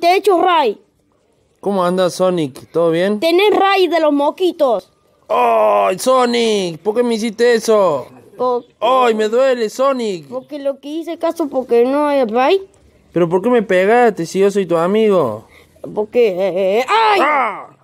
Te he hecho Ray. ¿Cómo anda Sonic? ¿Todo bien? Tenés Ray de los moquitos. ¡Ay, Sonic! ¿Por qué me hiciste eso? ¡Ay, me duele, Sonic! Porque lo que hice caso porque no hay Ray. ¿Pero por qué me pegaste si yo soy tu amigo? Porque... Eh, eh, eh, ¡Ay! ¡Ah!